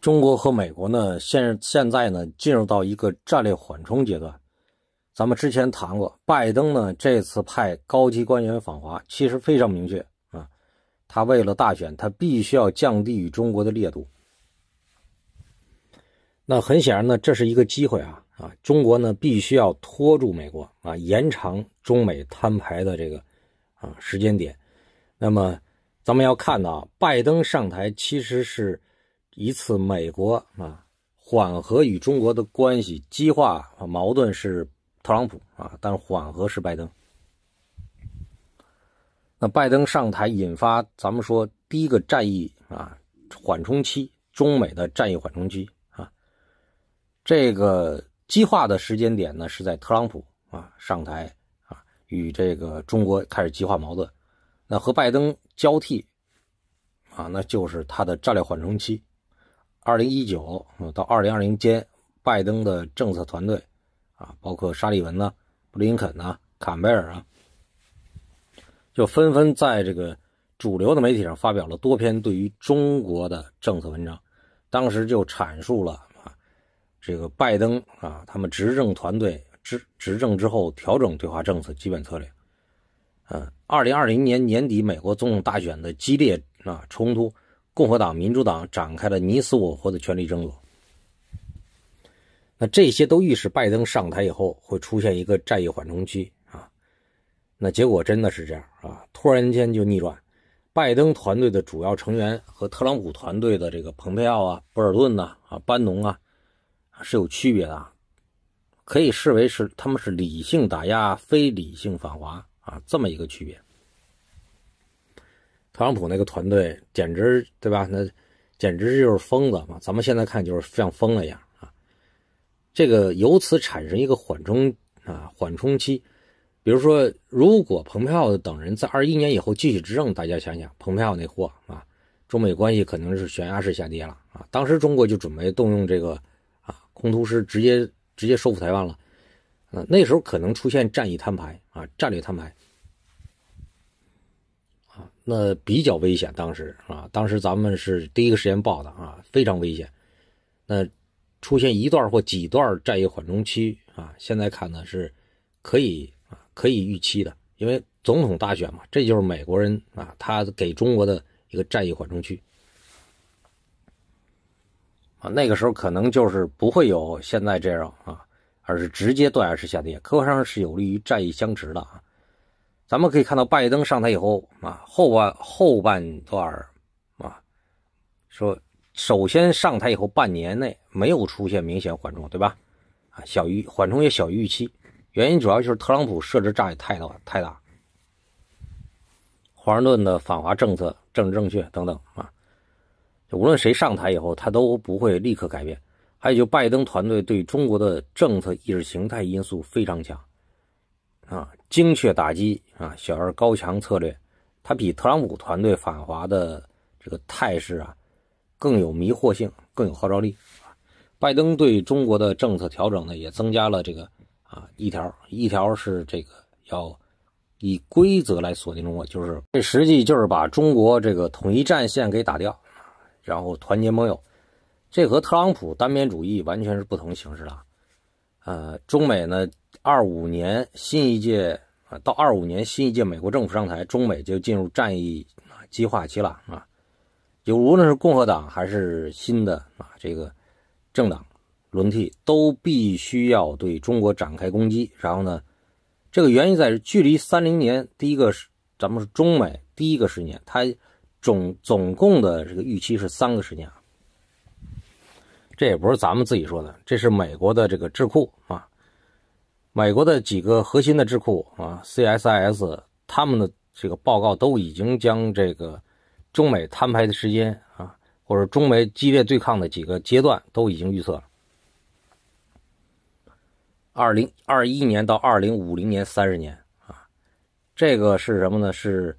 中国和美国呢，现现在呢进入到一个战略缓冲阶段。咱们之前谈过，拜登呢这次派高级官员访华，其实非常明确啊，他为了大选，他必须要降低与中国的烈度。那很显然呢，这是一个机会啊啊！中国呢必须要拖住美国啊，延长中美摊牌的这个啊时间点。那么咱们要看到，拜登上台其实是。一次美国啊缓和与中国的关系，激化矛盾是特朗普啊，但缓和是拜登。那拜登上台引发咱们说第一个战役啊缓冲期，中美的战役缓冲期啊，这个激化的时间点呢是在特朗普啊上台啊与这个中国开始激化矛盾，那和拜登交替啊那就是他的战略缓冲期。二零一九到二零二零间，拜登的政策团队啊，包括沙利文呢、布林肯呢、坎贝尔啊，就纷纷在这个主流的媒体上发表了多篇对于中国的政策文章。当时就阐述了啊，这个拜登啊，他们执政团队执执政之后调整对华政策基本策略。嗯，二零二零年年底美国总统大选的激烈啊冲突。共和党、民主党展开了你死我活的权力争夺，那这些都预示拜登上台以后会出现一个战役缓冲期啊。那结果真的是这样啊？突然间就逆转，拜登团队的主要成员和特朗普团队的这个蓬佩奥啊、博尔顿呐、啊班农啊，是有区别的，可以视为是他们是理性打压、非理性反华啊这么一个区别。特朗普那个团队简直对吧？那简直就是疯子嘛！咱们现在看就是像疯了一样啊。这个由此产生一个缓冲啊，缓冲期。比如说，如果蓬佩奥等人在二一年以后继续执政，大家想想，蓬佩奥那货啊，中美关系肯定是悬崖式下跌了啊。当时中国就准备动用这个啊，空突师直接直接收复台湾了。啊，那时候可能出现战役摊牌啊，战略摊牌。那比较危险，当时啊，当时咱们是第一个时间报的啊，非常危险。那出现一段或几段战役缓冲区啊，现在看呢是可以啊，可以预期的，因为总统大选嘛，这就是美国人啊，他给中国的一个战役缓冲区啊。那个时候可能就是不会有现在这样啊，而是直接断崖式下跌，客观上是有利于战役相持的啊。咱们可以看到，拜登上台以后啊，后半后半段啊，说首先上台以后半年内没有出现明显缓冲，对吧？啊，小于缓冲也小于预期，原因主要就是特朗普设置障碍太大太大。华盛顿的反华政策、政治正确等等啊，就无论谁上台以后，他都不会立刻改变。还有就拜登团队对中国的政策意识形态因素非常强。啊，精确打击啊，小而高强策略，它比特朗普团队反华的这个态势啊更有迷惑性，更有号召力。拜登对中国的政策调整呢，也增加了这个啊一条，一条是这个要以规则来锁定中国，就是这实际就是把中国这个统一战线给打掉，然后团结盟友，这和特朗普单边主义完全是不同形式了。呃，中美呢，二五年新一届啊，到二五年新一届美国政府上台，中美就进入战役啊激化期了啊。有无论是共和党还是新的啊这个政党轮替，都必须要对中国展开攻击。然后呢，这个原因在于距离三零年第一个是咱们是中美第一个十年，它总总共的这个预期是三个十年啊。这也不是咱们自己说的，这是美国的这个智库啊，美国的几个核心的智库啊，CSIS 他们的这个报告都已经将这个中美摊牌的时间啊，或者中美激烈对抗的几个阶段都已经预测了。二零二一年到二零五零年三十年啊，这个是什么呢？是，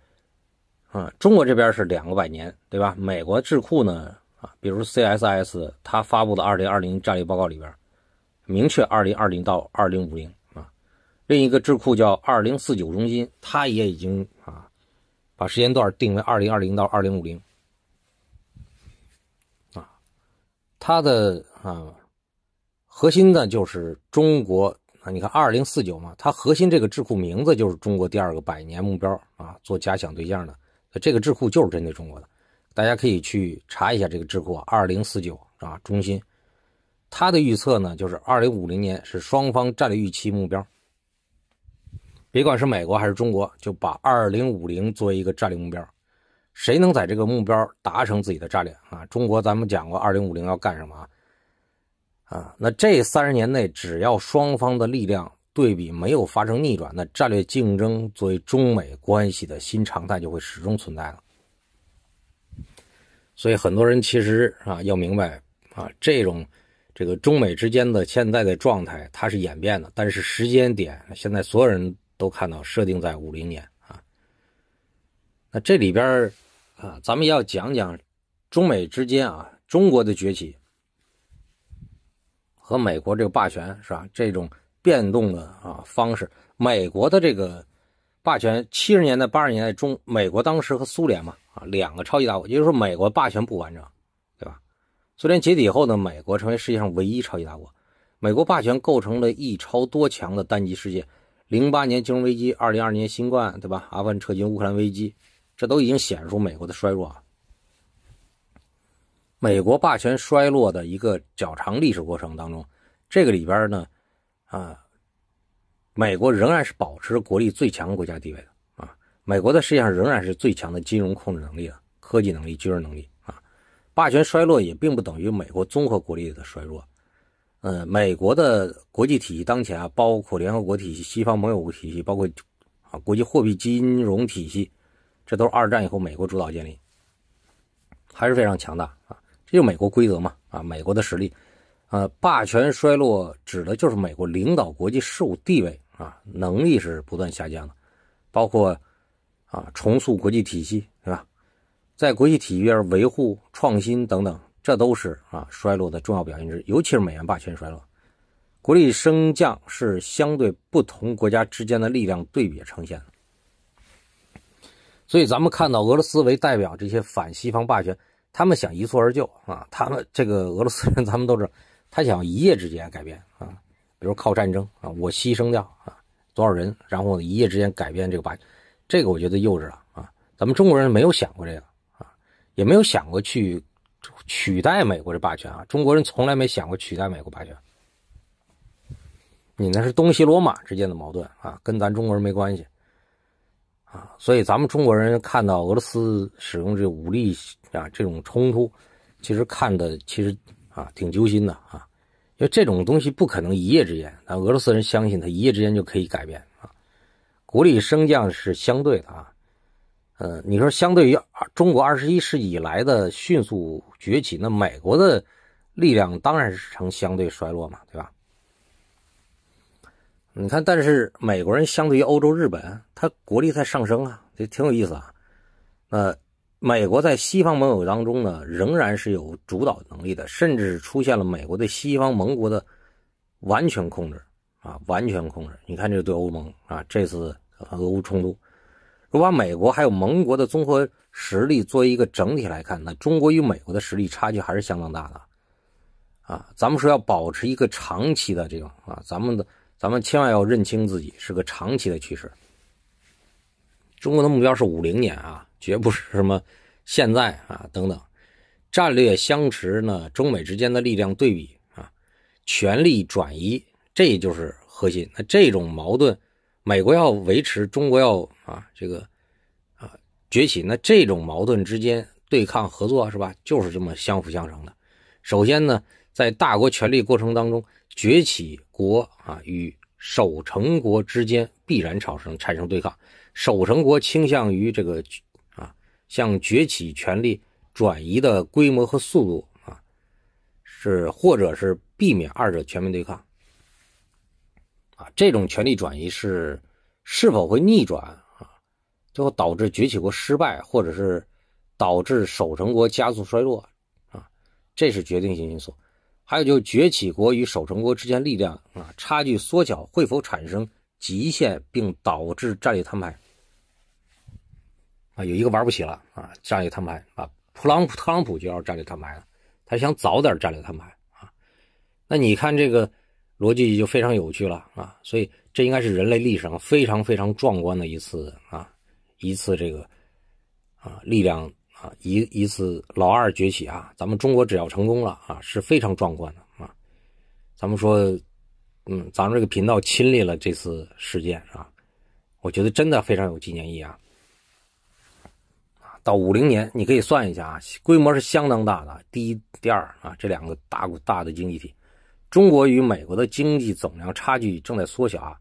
啊，中国这边是两个百年，对吧？美国智库呢？啊，比如 C.S.S. 他发布的二零二零战略报告里边，明确二零二零到二零五零啊。另一个智库叫二零四九中心，他也已经啊，把时间段定为二零二零到二零五零。啊，它的啊核心呢就是中国啊，你看二零四九嘛，它核心这个智库名字就是中国第二个百年目标啊，做假想对象的，这个智库就是针对中国的。大家可以去查一下这个智库，二零四九啊中心，它的预测呢，就是二零五零年是双方战略预期目标。别管是美国还是中国，就把二零五零作为一个战略目标，谁能在这个目标达成自己的战略啊？中国咱们讲过二零五零要干什么啊？啊，那这三十年内，只要双方的力量对比没有发生逆转，那战略竞争作为中美关系的新常态就会始终存在了。所以很多人其实啊，要明白啊，这种这个中美之间的现在的状态，它是演变的，但是时间点现在所有人都看到设定在五零年啊。那这里边啊，咱们要讲讲中美之间啊，中国的崛起和美国这个霸权是吧？这种变动的啊方式，美国的这个霸权，七十年代、八十年代中，美国当时和苏联嘛。两个超级大国，也就是说美国霸权不完整，对吧？苏联解体后呢，美国成为世界上唯一超级大国，美国霸权构成了一超多强的单极世界。零八年金融危机，二零二年新冠，对吧？阿富汗撤军、乌克兰危机，这都已经显示出美国的衰弱啊。美国霸权衰落的一个较长历史过程当中，这个里边呢，啊，美国仍然是保持国力最强国家地位的。美国在世界上仍然是最强的金融控制能力、啊，科技能力、军事能力啊！霸权衰落也并不等于美国综合国力的衰弱。嗯，美国的国际体系当前啊，包括联合国体系、西方盟友体系，包括啊国际货币金融体系，这都是二战以后美国主导建立，还是非常强大啊！这就是美国规则嘛啊！美国的实力，呃，霸权衰落指的就是美国领导国际事务地位啊，能力是不断下降的，包括。啊，重塑国际体系，对吧？在国际体系上维护、创新等等，这都是啊衰落的重要表现之一。尤其是美元霸权衰落，国力升降是相对不同国家之间的力量对比呈现的。所以咱们看到俄罗斯为代表这些反西方霸权，他们想一蹴而就啊，他们这个俄罗斯人咱们都知道，他想一夜之间改变啊，比如靠战争啊，我牺牲掉啊多少人，然后一夜之间改变这个霸。这个我觉得幼稚了啊，咱们中国人没有想过这个啊，也没有想过去取代美国的霸权啊，中国人从来没想过取代美国霸权。你那是东西罗马之间的矛盾啊，跟咱中国人没关系啊，所以咱们中国人看到俄罗斯使用这武力啊这种冲突，其实看的其实啊挺揪心的啊，因为这种东西不可能一夜之间，那俄罗斯人相信他一夜之间就可以改变。国力升降是相对的啊，嗯，你说相对于中国二十一世纪以来的迅速崛起，那美国的力量当然是呈相对衰落嘛，对吧？你看，但是美国人相对于欧洲、日本，他国力在上升啊，这挺有意思啊。呃，美国在西方盟友当中呢，仍然是有主导能力的，甚至出现了美国对西方盟国的完全控制。啊，完全控制！你看，这对欧盟啊，这次俄乌冲突，如果把美国还有盟国的综合实力作为一个整体来看，那中国与美国的实力差距还是相当大的。啊，咱们说要保持一个长期的这种啊，咱们的，咱们千万要认清自己是个长期的趋势。中国的目标是五零年啊，绝不是什么现在啊等等。战略相持呢，中美之间的力量对比啊，权力转移。这就是核心。那这种矛盾，美国要维持，中国要啊，这个啊崛起。那这种矛盾之间对抗合作是吧？就是这么相辅相成的。首先呢，在大国权力过程当中，崛起国啊与守成国之间必然产生产生对抗。守成国倾向于这个啊向崛起权力转移的规模和速度啊，是或者是避免二者全面对抗。啊，这种权力转移是是否会逆转啊？最后导致崛起国失败，或者是导致守城国加速衰落啊？这是决定性因素。还有就是崛起国与守城国之间力量啊差距缩小，会否产生极限，并导致战略摊牌？啊，有一个玩不起了啊，战略摊牌啊，普朗普特朗普就要战略摊牌了，他想早点战略摊牌啊。那你看这个。逻辑就非常有趣了啊，所以这应该是人类历史上非常非常壮观的一次啊，一次这个啊力量啊一一次老二崛起啊，咱们中国只要成功了啊，是非常壮观的啊。咱们说，嗯，咱们这个频道亲历了这次事件啊，我觉得真的非常有纪念意义啊。到五零年你可以算一下啊，规模是相当大的。第一、第二啊，这两个大股大的经济体。中国与美国的经济总量差距正在缩小啊，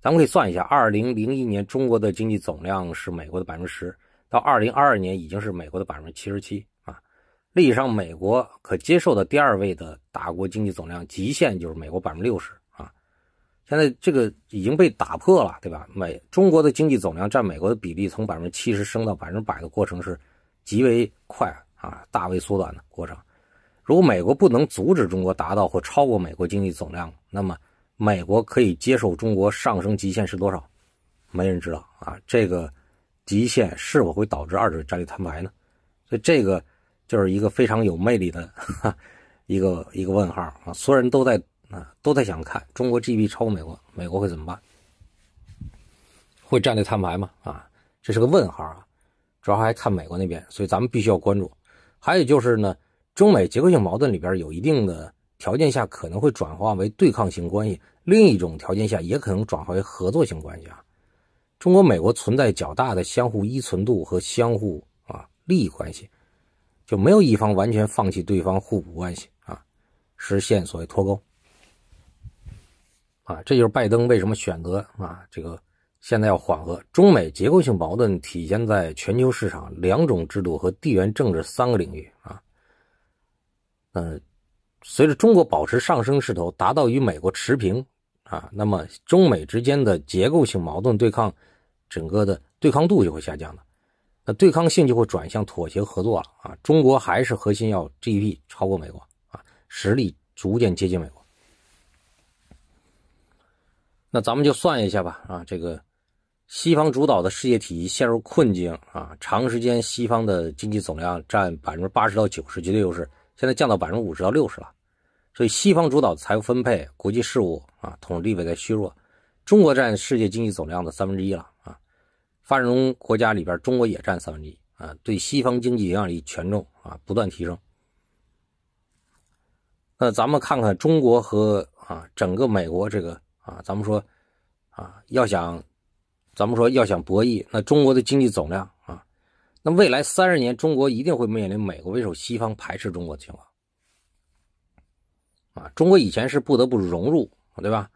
咱们可以算一下，二零零一年中国的经济总量是美国的百分之十，到二零二二年已经是美国的百分之七十七啊。历史上美国可接受的第二位的大国经济总量极限就是美国百分之六十啊，现在这个已经被打破了，对吧？美中国的经济总量占美国的比例从百分之七十升到百分之百的过程是极为快啊，大为缩短的过程。如果美国不能阻止中国达到或超过美国经济总量，那么美国可以接受中国上升极限是多少？没人知道啊！这个极限是否会导致二者战略摊牌呢？所以这个就是一个非常有魅力的哈一个一个问号啊！所有人都在啊都在想看中国 GDP 超过美国，美国会怎么办？会战略摊牌吗？啊，这是个问号啊！主要还看美国那边，所以咱们必须要关注。还有就是呢。中美结构性矛盾里边，有一定的条件下可能会转化为对抗性关系，另一种条件下也可能转化为合作性关系啊。中国、美国存在较大的相互依存度和相互啊利益关系，就没有一方完全放弃对方互补关系啊，实现所谓脱钩啊。这就是拜登为什么选择啊这个现在要缓和中美结构性矛盾，体现在全球市场、两种制度和地缘政治三个领域啊。呃，随着中国保持上升势头，达到与美国持平啊，那么中美之间的结构性矛盾对抗，整个的对抗度就会下降的，那对抗性就会转向妥协合作了啊。中国还是核心要 GDP 超过美国啊，实力逐渐接近美国。那咱们就算一下吧啊，这个西方主导的世界体系陷入困境啊，长时间西方的经济总量占百分之八十到九十绝对优势。现在降到百分之五十到六十了，所以西方主导的财富分配、国际事务啊，统治地位在削弱。中国占世界经济总量的三分之一了啊，发展中国家里边中国也占三分之一啊，对西方经济影响力权重啊不断提升。那咱们看看中国和啊整个美国这个啊，咱们说啊要想，咱们说要想博弈，那中国的经济总量。那未来三十年，中国一定会面临美国为首西方排斥中国的情况，啊，中国以前是不得不融入，对吧？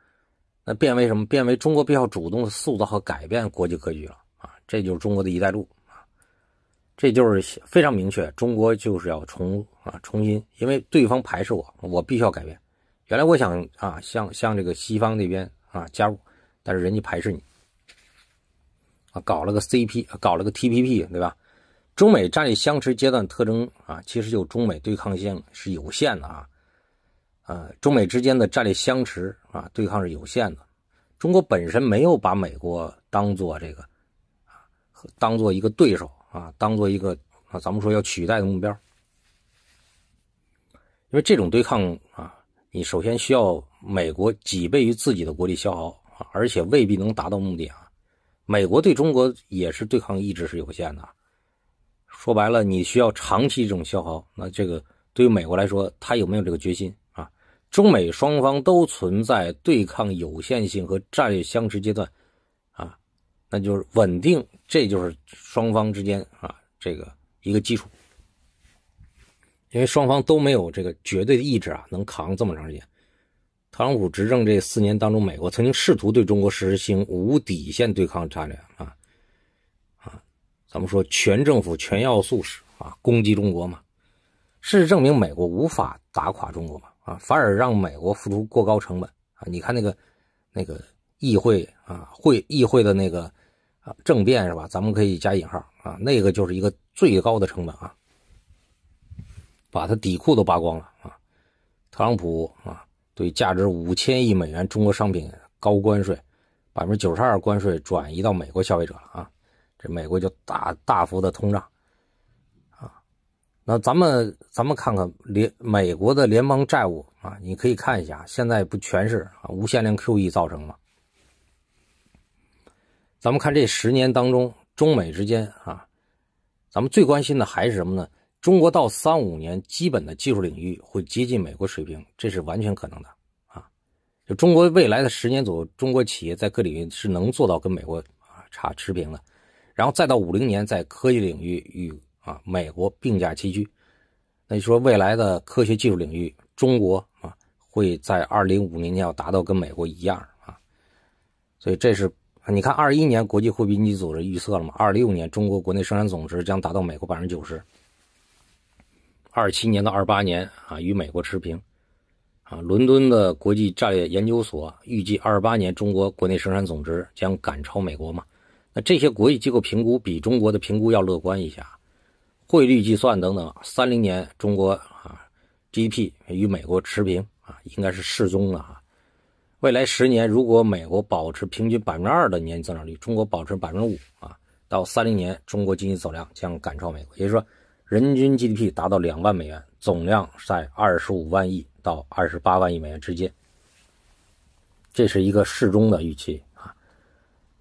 那变为什么？变为中国必须要主动塑造和改变国际格局了，啊，这就是中国的一带路，啊，这就是非常明确，中国就是要重啊重新，因为对方排斥我，我必须要改变。原来我想啊，向向这个西方那边啊加入，但是人家排斥你，啊，搞了个 C P，搞了个 T P P，对吧？中美战略相持阶段特征啊，其实就中美对抗性是有限的啊，呃，中美之间的战略相持啊，对抗是有限的。中国本身没有把美国当做这个啊，当做一个对手啊，当做一个啊，咱们说要取代的目标。因为这种对抗啊，你首先需要美国几倍于自己的国力消耗，而且未必能达到目的啊。美国对中国也是对抗意志是有限的。说白了，你需要长期这种消耗，那这个对于美国来说，他有没有这个决心啊？中美双方都存在对抗有限性和战略相持阶段，啊，那就是稳定，这就是双方之间啊这个一个基础，因为双方都没有这个绝对的意志啊，能扛这么长时间。特朗普执政这四年当中，美国曾经试图对中国实行无底线对抗战略啊。咱们说全政府全要素式啊攻击中国嘛，事实证明美国无法打垮中国嘛啊，反而让美国付出过高成本啊！你看那个那个议会啊，会议会的那个啊政变是吧？咱们可以加引号啊，那个就是一个最高的成本啊，把他底裤都扒光了啊！特朗普啊，对价值五千亿美元中国商品高关税，百分之九十二关税转移到美国消费者了啊！这美国就大大幅的通胀，啊，那咱们咱们看看联美国的联邦债务啊，你可以看一下，现在不全是啊无限量 QE 造成吗？咱们看这十年当中中美之间啊，咱们最关心的还是什么呢？中国到三五年基本的技术领域会接近美国水平，这是完全可能的啊。就中国未来的十年左右，中国企业在各领域是能做到跟美国啊差持平的。然后再到五零年，在科技领域与啊美国并驾齐驱，那你说未来的科学技术领域，中国啊会在二零五零年要达到跟美国一样啊？所以这是你看二一年国际货币基金组织预测了嘛，二六年中国国内生产总值将达到美国百分之九十，二七年到二八年啊与美国持平啊，伦敦的国际战略研究所预计二八年中国国内生产总值将赶超美国嘛？那这些国际机构评估比中国的评估要乐观一下，汇率计算等等。三零年，中国啊 GDP 与美国持平啊，应该是适中的哈。未来十年，如果美国保持平均百分之二的年增长率，中国保持百分之五啊，到三零年，中国经济总量将赶超美国，也就是说，人均 GDP 达到两万美元，总量在二十五万亿到二十八万亿美元之间，这是一个适中的预期。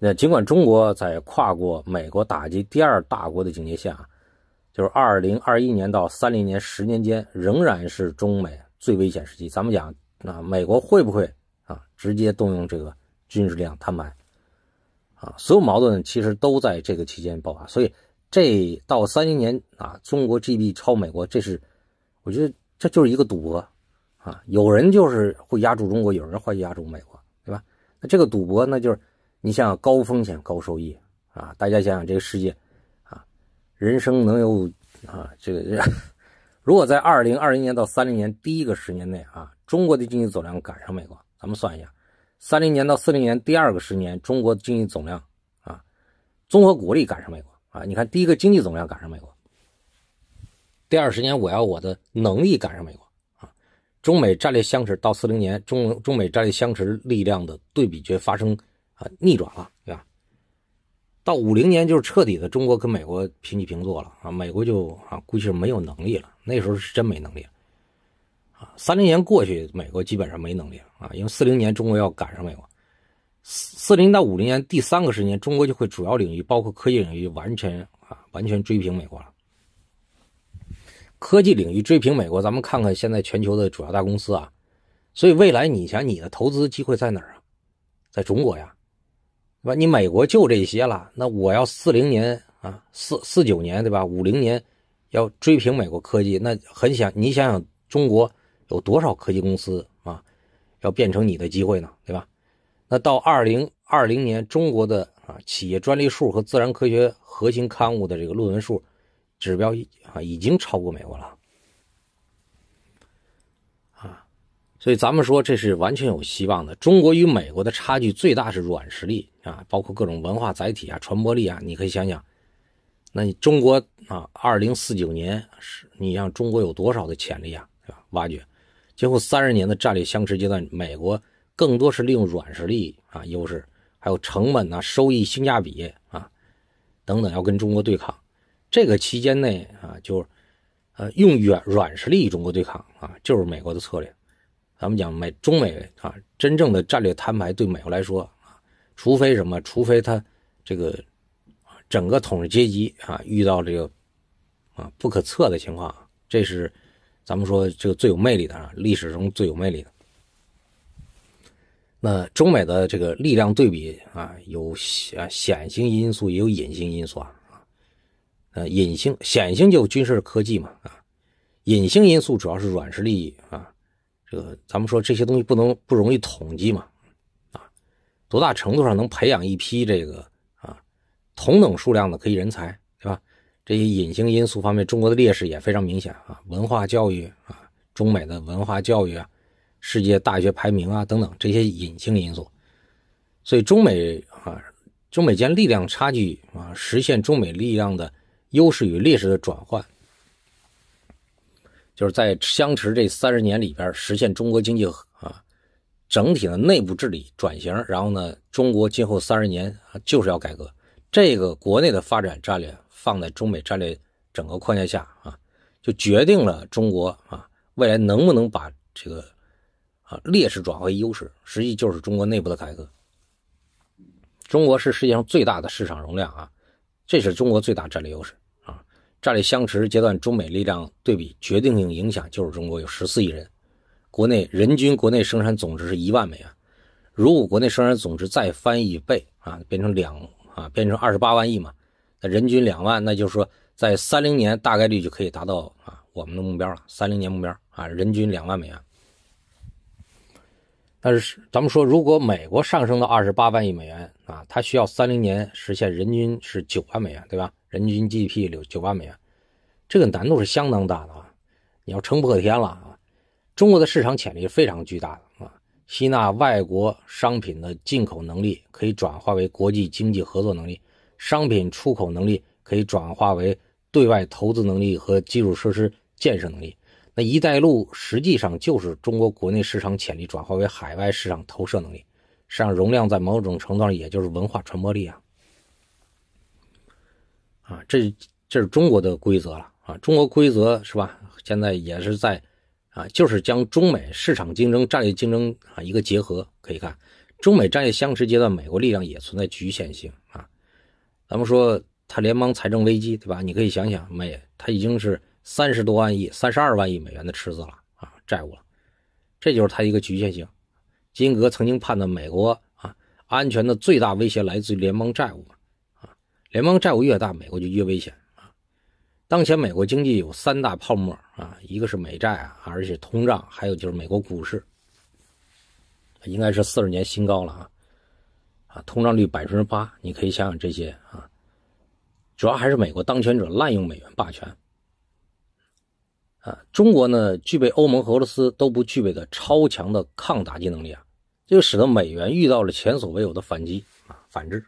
那尽管中国在跨过美国打击第二大国的警戒线啊，就是二零二一年到三零年十年间，仍然是中美最危险时期。咱们讲，那美国会不会啊直接动用这个军事力量摊牌？啊，所有矛盾其实都在这个期间爆发。所以这到三零年啊，中国 GDP 超美国，这是我觉得这就是一个赌博啊。有人就是会压住中国，有人会压住美国，对吧？那这个赌博那就是。你想想高风险高收益啊！大家想想这个世界，啊，人生能有啊这个？如果在二零二零年到三零年第一个十年内啊，中国的经济总量赶上美国，咱们算一下，三零年到四零年第二个十年，中国经济总量啊，综合国力赶上美国啊！你看，第一个经济总量赶上美国，第二十年我要我的能力赶上美国啊！中美战略相持到四零年中中美战略相持力量的对比决发生。啊，逆转了，对吧？到五零年就是彻底的，中国跟美国平起平坐了啊！美国就啊，估计是没有能力了。那时候是真没能力啊！三零年过去，美国基本上没能力了啊，因为四零年中国要赶上美国。四四零到五零年第三个十年，中国就会主要领域，包括科技领域，完全啊，完全追平美国了。科技领域追平美国，咱们看看现在全球的主要大公司啊。所以未来你想你的投资机会在哪儿啊？在中国呀。那你美国就这些了，那我要四零年啊，四四九年对吧？五零年要追平美国科技，那很想你想想中国有多少科技公司啊，要变成你的机会呢，对吧？那到二零二零年，中国的啊企业专利数和自然科学核心刊物的这个论文数指标啊已经超过美国了。所以咱们说，这是完全有希望的。中国与美国的差距最大是软实力啊，包括各种文化载体啊、传播力啊。你可以想想，那你中国啊，二零四九年是你让中国有多少的潜力啊，对吧？挖掘今后三十年的战略相持阶段，美国更多是利用软实力啊优势，还有成本呐、收益、性价比啊等等，要跟中国对抗。这个期间内啊，就是呃，用软软实力与中国对抗啊，就是美国的策略。咱们讲美中美啊，真正的战略摊牌对美国来说啊，除非什么，除非他这个啊整个统治阶级啊遇到这个啊不可测的情况，这是咱们说这个最有魅力的啊，历史中最有魅力的。那中美的这个力量对比啊，有显显性因素，也有隐性因素啊。呃，隐性显性就军事科技嘛啊，隐性因素主要是软实力啊。这个咱们说这些东西不能不容易统计嘛，啊，多大程度上能培养一批这个啊同等数量的科技人才，对吧？这些隐形因素方面，中国的劣势也非常明显啊，文化教育啊，中美的文化教育啊，世界大学排名啊等等这些隐形因素，所以中美啊，中美间力量差距啊，实现中美力量的优势与劣势的转换。就是在相持这三十年里边，实现中国经济啊整体的内部治理转型，然后呢，中国今后三十年就是要改革这个国内的发展战略，放在中美战略整个框架下啊，就决定了中国啊未来能不能把这个啊劣势转为优势，实际就是中国内部的改革。中国是世界上最大的市场容量啊，这是中国最大战略优势。战略相持阶段，中美力量对比决定性影响就是中国有十四亿人，国内人均国内生产总值是一万美元。如果国内生产总值再翻一倍啊，变成两啊，变成二十八万亿嘛，那人均两万，那就是说在三零年大概率就可以达到啊我们的目标了，三零年目标啊，人均两万美元。但是咱们说，如果美国上升到二十八万亿美元。啊，它需要三零年实现人均是九万美元，对吧？人均 GDP 六九万美元，这个难度是相当大的啊！你要撑破天了啊！中国的市场潜力是非常巨大的啊！吸纳外国商品的进口能力可以转化为国际经济合作能力，商品出口能力可以转化为对外投资能力和基础设施建设能力。那“一带一路”实际上就是中国国内市场潜力转化为海外市场投射能力。实际上，容量在某种程度上也就是文化传播力啊，啊，这这是中国的规则了啊，中国规则是吧？现在也是在啊，就是将中美市场竞争、战略竞争啊一个结合。可以看，中美战略相持阶段，美国力量也存在局限性啊。咱们说，它联邦财政危机对吧？你可以想想美，它已经是三十多万亿、三十二万亿美元的赤字了啊，债务了，这就是它一个局限性。金格曾经判断，美国啊安全的最大威胁来自于联邦债务啊，联邦债务越大，美国就越危险啊。当前美国经济有三大泡沫啊，一个是美债啊，而且通胀，还有就是美国股市，应该是四十年新高了啊啊，通胀率百分之八，你可以想想这些啊，主要还是美国当权者滥用美元霸权。啊，中国呢具备欧盟和俄罗斯都不具备的超强的抗打击能力啊，这就使得美元遇到了前所未有的反击啊，反制。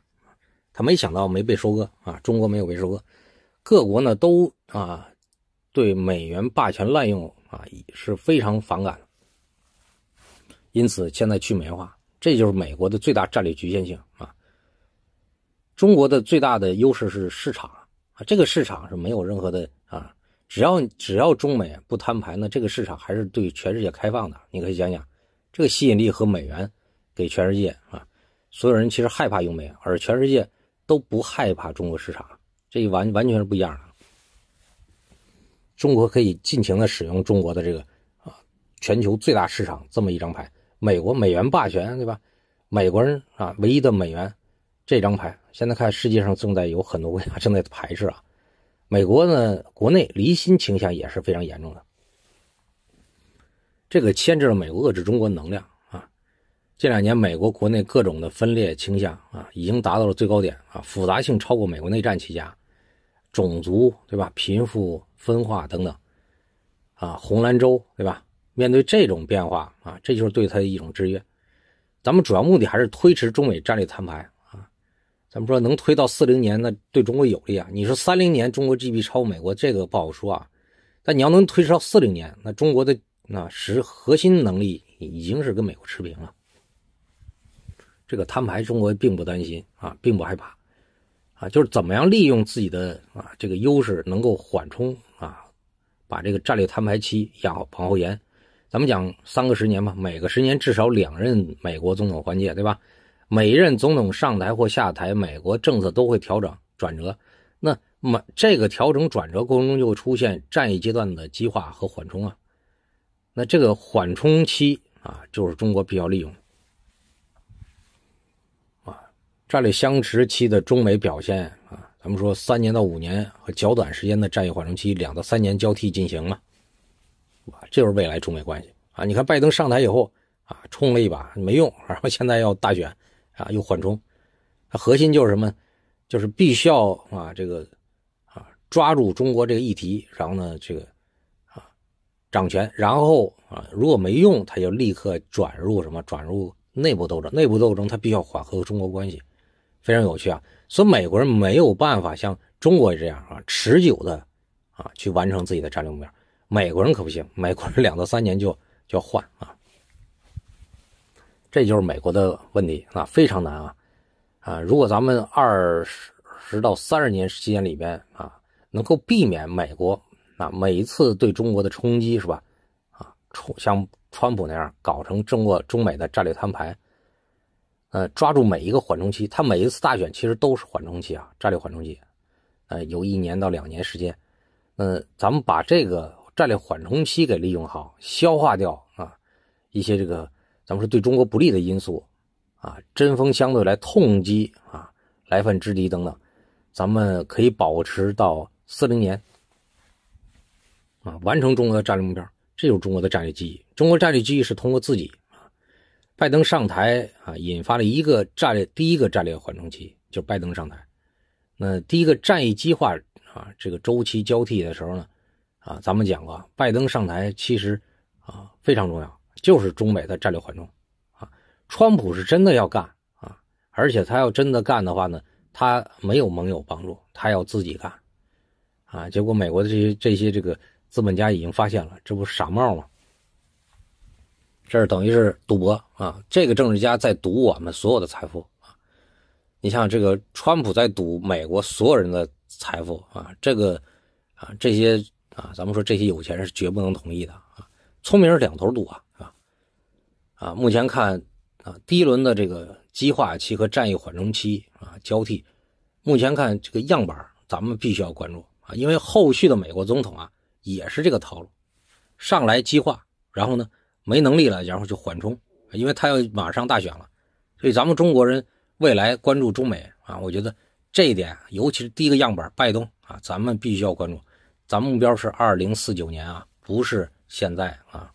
他没想到没被收割啊，中国没有被收割，各国呢都啊对美元霸权滥用啊是非常反感的。因此现在去美元化，这就是美国的最大战略局限性啊。中国的最大的优势是市场啊，这个市场是没有任何的啊。只要只要中美不摊牌，那这个市场还是对全世界开放的。你可以想想，这个吸引力和美元给全世界啊，所有人其实害怕用美，元，而全世界都不害怕中国市场，这完完全是不一样的。中国可以尽情的使用中国的这个啊，全球最大市场这么一张牌。美国美元霸权，对吧？美国人啊，唯一的美元这张牌，现在看世界上正在有很多国家正在排斥啊。美国呢，国内离心倾向也是非常严重的，这个牵制了美国遏制中国能量啊。这两年，美国国内各种的分裂倾向啊，已经达到了最高点啊，复杂性超过美国内战期家，种族对吧，贫富分化等等，啊，红蓝州对吧？面对这种变化啊，这就是对他的一种制约。咱们主要目的还是推迟中美战略摊牌。咱们说能推到四零年，那对中国有利啊。你说三零年中国 GDP 超过美国，这个不好说啊。但你要能推迟到四零年，那中国的那实核心能力已经是跟美国持平了。这个摊牌，中国并不担心啊，并不害怕啊，就是怎么样利用自己的啊这个优势，能够缓冲啊，把这个战略摊牌期压往后延。咱们讲三个十年吧，每个十年至少两任美国总统换届，对吧？每一任总统上台或下台，美国政策都会调整转折，那么这个调整转折过程中就会出现战役阶段的激化和缓冲啊。那这个缓冲期啊，就是中国必要利用啊，战略相持期的中美表现啊，咱们说三年到五年和较短时间的战役缓冲期两到三年交替进行嘛，哇，这就是未来中美关系啊！你看拜登上台以后啊，冲了一把没用，然后现在要大选。啊，又缓冲，它核心就是什么？就是必须要啊，这个啊，抓住中国这个议题，然后呢，这个啊，掌权，然后啊，如果没用，他就立刻转入什么？转入内部斗争，内部斗争，他必须要缓和中国关系，非常有趣啊。所以美国人没有办法像中国这样啊，持久的啊，去完成自己的战略目标。美国人可不行，美国人两到三年就就要换啊。这就是美国的问题啊，非常难啊啊！如果咱们二十到三十年时间里边啊，能够避免美国啊每一次对中国的冲击，是吧？啊，冲像川普那样搞成中国中美的战略摊牌，呃，抓住每一个缓冲期，他每一次大选其实都是缓冲期啊，战略缓冲期，呃，有一年到两年时间，嗯，咱们把这个战略缓冲期给利用好，消化掉啊一些这个。咱们说对中国不利的因素，啊，针锋相对来痛击啊，来犯之敌等等，咱们可以保持到四零年，啊，完成中国的战略目标，这就是中国的战略机遇。中国战略机遇是通过自己啊，拜登上台啊，引发了一个战略第一个战略缓冲期，就拜登上台，那第一个战役激化啊，这个周期交替的时候呢，啊，咱们讲过，拜登上台其实啊非常重要。就是中美的战略缓冲啊，川普是真的要干啊，而且他要真的干的话呢，他没有盟友帮助，他要自己干，啊，结果美国的这些这些这个资本家已经发现了，这不傻帽吗？这等于是赌博啊，这个政治家在赌我们所有的财富啊，你像这个川普在赌美国所有人的财富啊，这个啊这些啊，咱们说这些有钱人是绝不能同意的啊，聪明人两头赌啊。啊，目前看，啊，第一轮的这个激化期和战役缓冲期啊交替。目前看这个样板，咱们必须要关注啊，因为后续的美国总统啊也是这个套路，上来激化，然后呢没能力了，然后就缓冲，因为他要马上大选了。所以咱们中国人未来关注中美啊，我觉得这一点，尤其是第一个样板拜登啊，咱们必须要关注。咱目标是二零四九年啊，不是现在啊。